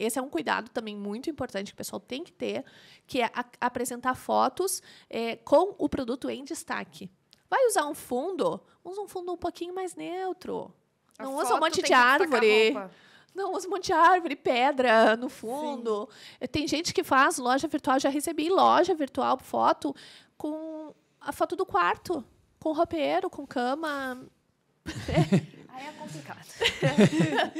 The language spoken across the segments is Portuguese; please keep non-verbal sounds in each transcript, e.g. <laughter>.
esse é um cuidado também muito importante que o pessoal tem que ter, que é a, apresentar fotos é, com o produto em destaque. Vai usar um fundo? Usa um fundo um pouquinho mais neutro. A Não usa um monte de árvore. Não, usa um monte de árvore, pedra no fundo. Sim. É, tem gente que faz loja virtual, já recebi loja virtual, foto, com a foto do quarto, com roupeiro, com cama. <laughs> É. Aí é complicado. <laughs>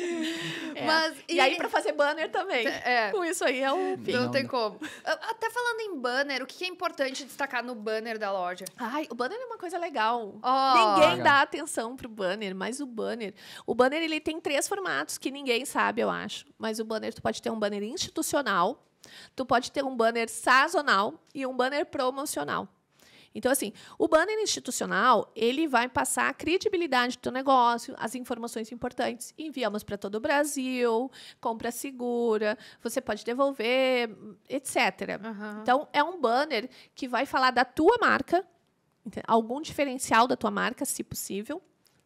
É. Mas, e... e... aí, para fazer banner também. É. Com isso aí é um fim. Não, não tem como. Ah, até falando em banner, o que é importante destacar no banner da loja? Ai, o banner é uma coisa legal. Oh, ninguém legal. dá atenção pro banner, mas o banner. O banner ele tem três formatos que ninguém sabe, eu acho. Mas o banner, tu pode ter um banner institucional, tu pode ter um banner sazonal e um banner promocional. Então, assim, o banner institucional, ele vai passar a credibilidade do teu negócio, as informações importantes. Enviamos para todo o Brasil, compra segura, você pode devolver, etc. Uhum. Então, é um banner que vai falar da tua marca, algum diferencial da tua marca, se possível.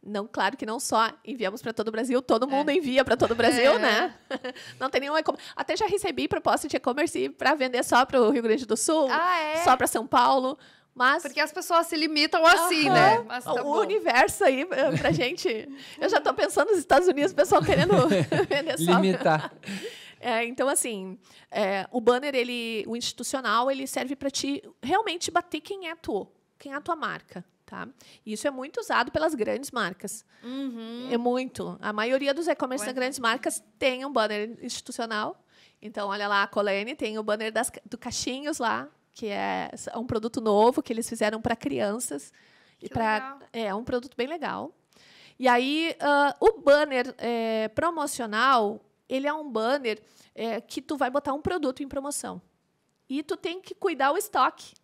Não, claro que não só enviamos para todo o Brasil, todo mundo é. envia para todo o Brasil, é. né? <laughs> Não tem nenhum e-commerce. Até já recebi proposta de e-commerce para vender só para o Rio Grande do Sul, ah, é? só para São Paulo. Mas... Porque as pessoas se limitam assim, né? Mas tá o bom. universo aí, eh, pra <laughs> gente. Eu já tô pensando nos Estados Unidos, o pessoal querendo <laughs> vender Limitar. É, então, assim, é, o banner, ele, o institucional, ele serve para te realmente bater quem é tu, quem é a tua marca. Tá? Isso é muito usado pelas grandes marcas. Uhum. É muito. A maioria dos e-commerce das grandes marcas tem um banner institucional. Então, olha lá, a Colene tem o banner das, do Caixinhos lá, que é, é, um produto novo que eles fizeram para crianças. Que e para é, é, um produto bem legal. E aí, uh, o banner é, promocional, ele é um banner é, que tu vai botar um produto em promoção. E tu tem que cuidar o estoque.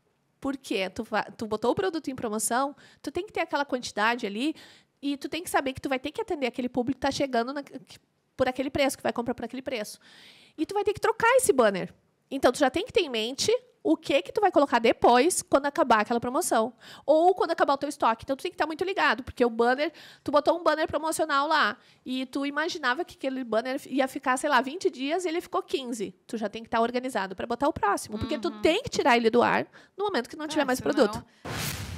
Por quê? Tu, tu botou o produto em promoção, tu tem que ter aquela quantidade ali e tu tem que saber que tu vai ter que atender aquele público que está chegando na, que, por aquele preço, que vai comprar por aquele preço. E tu vai ter que trocar esse banner. Então, tu já tem que ter em mente o que que tu vai colocar depois quando acabar aquela promoção ou quando acabar o teu estoque. Então tu tem que estar muito ligado, porque o banner, tu botou um banner promocional lá e tu imaginava que aquele banner ia ficar, sei lá, 20 dias e ele ficou 15. Tu já tem que estar organizado para botar o próximo, porque uhum. tu tem que tirar ele do ar no momento que não tiver mais mais é, produto.